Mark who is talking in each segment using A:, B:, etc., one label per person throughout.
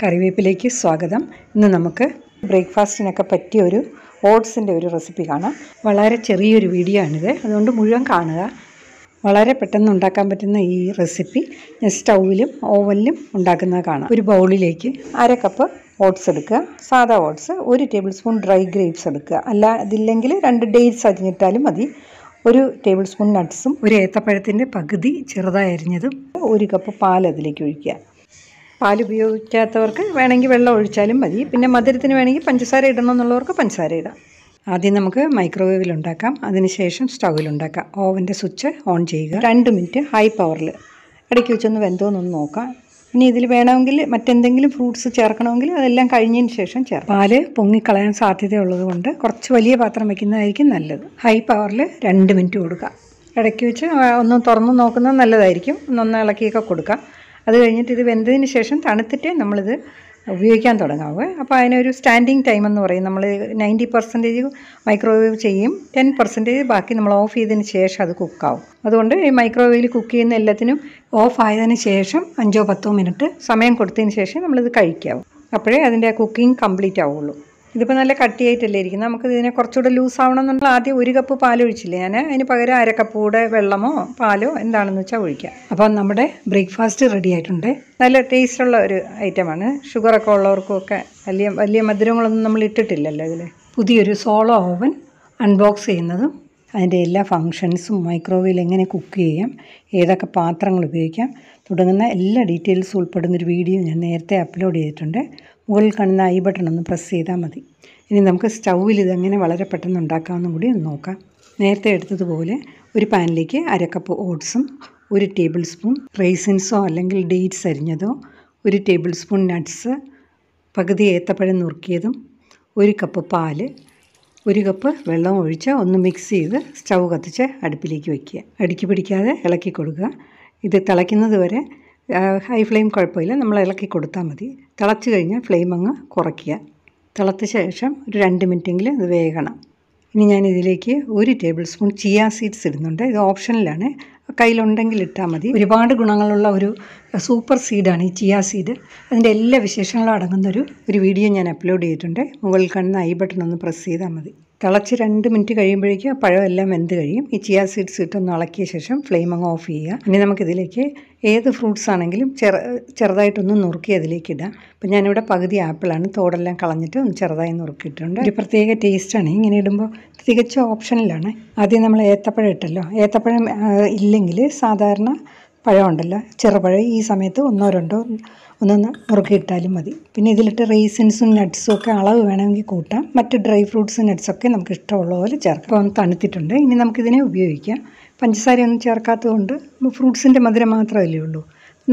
A: കറിവേപ്പിലേക്ക് സ്വാഗതം ഇന്ന് നമുക്ക് ബ്രേക്ക്ഫാസ്റ്റിനൊക്കെ പറ്റിയ ഒരു ഓട്സിൻ്റെ ഒരു റെസിപ്പി കാണാം വളരെ ചെറിയൊരു വീഡിയോ ആണിത് അതുകൊണ്ട് മുഴുവൻ കാണുക വളരെ പെട്ടെന്ന് ഉണ്ടാക്കാൻ പറ്റുന്ന ഈ റെസിപ്പി ഞാൻ സ്റ്റൗവിലും ഓവനിലും ഉണ്ടാക്കുന്നത് കാണാം ഒരു ബൗളിലേക്ക് അര കപ്പ് ഓട്സ് എടുക്കുക സാധാ ഓട്സ് ഒരു ടേബിൾ സ്പൂൺ ഡ്രൈ ഗ്രേപ്സ് എടുക്കുക അല്ല അതില്ലെങ്കിൽ രണ്ട് ഡേറ്റ്സ് അരിഞ്ഞിട്ടാലും മതി ഒരു ടേബിൾ സ്പൂൺ നട്ട്സും ഒരു ഏത്തപ്പഴത്തിൻ്റെ പകുതി ചെറുതായി അരിഞ്ഞതും ഒരു കപ്പ് പാൽ അതിലേക്ക് ഒഴിക്കുക പാൽ ഉപയോഗിക്കാത്തവർക്ക് വേണമെങ്കിൽ വെള്ളം ഒഴിച്ചാലും മതി പിന്നെ മധുരത്തിന് വേണമെങ്കിൽ പഞ്ചസാര ഇടണം എന്നുള്ളവർക്ക് പഞ്ചസാര ഇടാം ആദ്യം നമുക്ക് മൈക്രോവേവിൽ ഉണ്ടാക്കാം അതിനുശേഷം സ്റ്റൗവിൽ ഉണ്ടാക്കാം ഓവൻ്റെ സ്വിച്ച് ഓൺ ചെയ്യുക രണ്ട് മിനിറ്റ് ഹൈ പവറിൽ ഇടയ്ക്ക് വെച്ചൊന്ന് വെന്തോന്നൊന്ന് നോക്കാം ഇനി ഇതിൽ വേണമെങ്കിൽ മറ്റെന്തെങ്കിലും ഫ്രൂട്ട്സ് ചേർക്കണമെങ്കിൽ അതെല്ലാം കഴിഞ്ഞതിന് ശേഷം ചേർക്കാം പാല് പൊങ്ങിക്കളയാൻ സാധ്യതയുള്ളത് കൊണ്ട് കുറച്ച് വലിയ പാത്രം വയ്ക്കുന്നതായിരിക്കും നല്ലത് ഹൈ പവറിൽ രണ്ട് മിനിറ്റ് കൊടുക്കുക ഇടയ്ക്ക് വെച്ച് ഒന്ന് തുറന്ന് നോക്കുന്നത് നല്ലതായിരിക്കും ഒന്ന് ഇളക്കിയൊക്കെ കൊടുക്കാം അത് കഴിഞ്ഞിട്ട് ഇത് വെന്തതിന് ശേഷം തണുത്തിട്ട് നമ്മളിത് ഉപയോഗിക്കാൻ തുടങ്ങാവുക അപ്പോൾ അതിനൊരു സ്റ്റാൻഡിങ് ടൈം എന്ന് പറയും നമ്മൾ നയൻറ്റി പെർസെൻറ്റേജ് മൈക്രോവേവ് ചെയ്യും ടെൻ പെർസെൻറ്റേജ് ബാക്കി നമ്മൾ ഓഫ് ചെയ്തതിന് ശേഷം അത് കുക്കാവും അതുകൊണ്ട് ഈ മൈക്രോവേവിൽ കുക്ക് ചെയ്യുന്ന എല്ലാത്തിനും ഓഫ് ആയതിന് ശേഷം അഞ്ചോ പത്തോ മിനിറ്റ് സമയം കൊടുത്തതിന് ശേഷം നമ്മളിത് കഴിക്കാവും അപ്പോഴേ അതിൻ്റെ കുക്കിംഗ് കംപ്ലീറ്റ് ആവുള്ളൂ ഇതിപ്പോൾ നല്ല കട്ടിയായിട്ടല്ലേ ഇരിക്കുന്നത് നമുക്ക് ഇതിനെ കുറച്ചുകൂടെ ലൂസ് എന്നുള്ള ആദ്യം ഒരു കപ്പ് പാൽ ഒഴിച്ചില്ലേ ഞാൻ അതിന് പകരം അര കപ്പ് കൂടെ വെള്ളമോ പാലോ എന്താണെന്ന് വെച്ചാൽ ഒഴിക്കാം അപ്പോൾ നമ്മുടെ ബ്രേക്ക്ഫാസ്റ്റ് റെഡി ആയിട്ടുണ്ട് നല്ല ടേസ്റ്റുള്ള ഒരു ഐറ്റമാണ് ഷുഗറൊക്കെ ഉള്ളവർക്കും വലിയ വലിയ മധുരങ്ങളൊന്നും നമ്മൾ ഇട്ടിട്ടില്ലല്ലോ ഇതിൽ പുതിയൊരു സോളോ ഓവൻ അൺബോക്സ് ചെയ്യുന്നതും അതിൻ്റെ എല്ലാ ഫങ്ഷൻസും മൈക്രോവേവിൽ എങ്ങനെ കുക്ക് ചെയ്യാം ഏതൊക്കെ പാത്രങ്ങൾ ഉപയോഗിക്കാം തുടങ്ങുന്ന എല്ലാ ഡീറ്റെയിൽസും ഉൾപ്പെടുന്നൊരു വീഡിയോ ഞാൻ നേരത്തെ അപ്ലോഡ് ചെയ്തിട്ടുണ്ട് മുകളിൽ കാണുന്ന ഐ ബട്ടൺ ഒന്ന് പ്രസ് ചെയ്താൽ മതി ഇനി നമുക്ക് സ്റ്റൗവിൽ ഇതെങ്ങനെ വളരെ പെട്ടെന്ന് ഉണ്ടാക്കാമെന്നും കൂടി ഒന്ന് നോക്കാം നേരത്തെ എടുത്തതുപോലെ ഒരു പാനിലേക്ക് അരക്കപ്പ് ഓട്സും ഒരു ടേബിൾ സ്പൂൺ റൈസിൻസോ അല്ലെങ്കിൽ ഡേറ്റ്സ് അരിഞ്ഞതോ ഒരു ടേബിൾ സ്പൂൺ നട്ട്സ് പകുതി ഏത്തപ്പഴം നുറുക്കിയതും ഒരു കപ്പ് പാല് ഒരു കപ്പ് വെള്ളം ഒഴിച്ച് ഒന്ന് മിക്സ് ചെയ്ത് സ്റ്റൗ കത്തിച്ച് അടുപ്പിലേക്ക് വയ്ക്കുക അടുക്കി പിടിക്കാതെ ഇളക്കി കൊടുക്കുക ഇത് തിളയ്ക്കുന്നത് വരെ ഹൈ ഫ്ലെയിം കുഴപ്പമില്ല നമ്മൾ ഇളക്കി കൊടുത്താൽ മതി തിളച്ച് കഴിഞ്ഞാൽ ഫ്ലെയിം അങ്ങ് കുറയ്ക്കുക തിളച്ച ശേഷം ഒരു രണ്ട് മിനിറ്റെങ്കിലും ഇത് വേകണം ഇനി ഞാൻ ഇതിലേക്ക് ഒരു ടേബിൾ സ്പൂൺ ചിയ സീഡ്സ് ഇടുന്നുണ്ട് ഇത് ഓപ്ഷനിലാണ് കയ്യിലുണ്ടെങ്കിൽ ഇട്ടാൽ മതി ഒരുപാട് ഗുണങ്ങളുള്ള ഒരു സൂപ്പർ സീഡാണ് ഈ ചിയ സീഡ് അതിൻ്റെ എല്ലാ വിശേഷങ്ങളും അടങ്ങുന്ന ഒരു ഒരു വീഡിയോ ഞാൻ അപ്ലോഡ് ചെയ്തിട്ടുണ്ട് മുകളിൽ കാണുന്ന ഐ ബട്ടൺ ഒന്ന് പ്രസ് ചെയ്താൽ മതി തിളച്ച് രണ്ട് മിനിറ്റ് കഴിയുമ്പോഴേക്കും പഴമെല്ലാം വെന്ത് കഴിയും ഈ ചിയ സീഡ്സ് ഇട്ടൊന്ന് ഇളക്കിയ ശേഷം ഫ്ലെയിം അങ്ങ് ഓഫ് ചെയ്യുക ഇനി നമുക്കിതിലേക്ക് ഏത് ഫ്രൂട്ട്സ് ആണെങ്കിലും ചെറു ചെറുതായിട്ടൊന്ന് നുറുക്കി അതിലേക്ക് ഇടാം അപ്പോൾ ഞാനിവിടെ പകുതി ആപ്പിളാണ് തോടെല്ലാം കളഞ്ഞിട്ട് ഒന്ന് ചെറുതായി നുറുക്കിയിട്ടുണ്ട് ഒരു പ്രത്യേക ടേസ്റ്റാണ് ഇങ്ങനെ ഇടുമ്പോൾ തികച്ച ഓപ്ഷനിലാണ് ആദ്യം നമ്മൾ ഏത്തപ്പഴം ഇട്ടല്ലോ ഏത്തപ്പഴം ഇല്ലെങ്കിൽ സാധാരണ പഴമുണ്ടല്ലോ ചെറുപഴം ഈ സമയത്ത് ഒന്നോ രണ്ടോ ഒന്നൊന്ന് നുറുക്കിയിട്ടാലും മതി പിന്നെ ഇതിലിട്ട് റേസിൻസും നട്ട്സും ഒക്കെ അളവ് വേണമെങ്കിൽ കൂട്ടാം മറ്റ് ഡ്രൈ ഫ്രൂട്ട്സ് നട്ട്സൊക്കെ നമുക്ക് ഇഷ്ടമുള്ള പോലെ ചേർക്കാം അപ്പോൾ ഒന്ന് തണുത്തിട്ടുണ്ട് ഇനി നമുക്കിതിനെ ഉപയോഗിക്കാം പഞ്ചസാരയൊന്നും ചേർക്കാത്തതുകൊണ്ട് ഫ്രൂട്ട്സിൻ്റെ മധുരം മാത്രമല്ലേ ഉള്ളൂ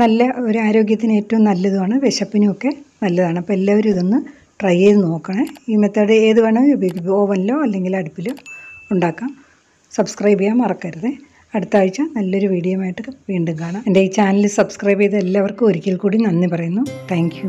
A: നല്ല ഒരു ആരോഗ്യത്തിന് ഏറ്റവും നല്ലതുമാണ് വിശപ്പിനുമൊക്കെ നല്ലതാണ് അപ്പോൾ എല്ലാവരും ഇതൊന്ന് ട്രൈ ചെയ്ത് നോക്കണേ ഈ മെത്തേഡ് ഏത് വേണമെങ്കിൽ ഉപയോഗിക്കും ഓവനിലോ അല്ലെങ്കിൽ അടുപ്പിലോ ഉണ്ടാക്കാം സബ്സ്ക്രൈബ് ചെയ്യാൻ മറക്കരുത് അടുത്ത ആഴ്ച നല്ലൊരു വീഡിയോ ആയിട്ട് വീണ്ടും കാണാം എൻ്റെ ഈ ചാനൽ സബ്സ്ക്രൈബ് ചെയ്ത എല്ലാവർക്കും ഒരിക്കൽ കൂടി നന്ദി പറയുന്നു താങ്ക്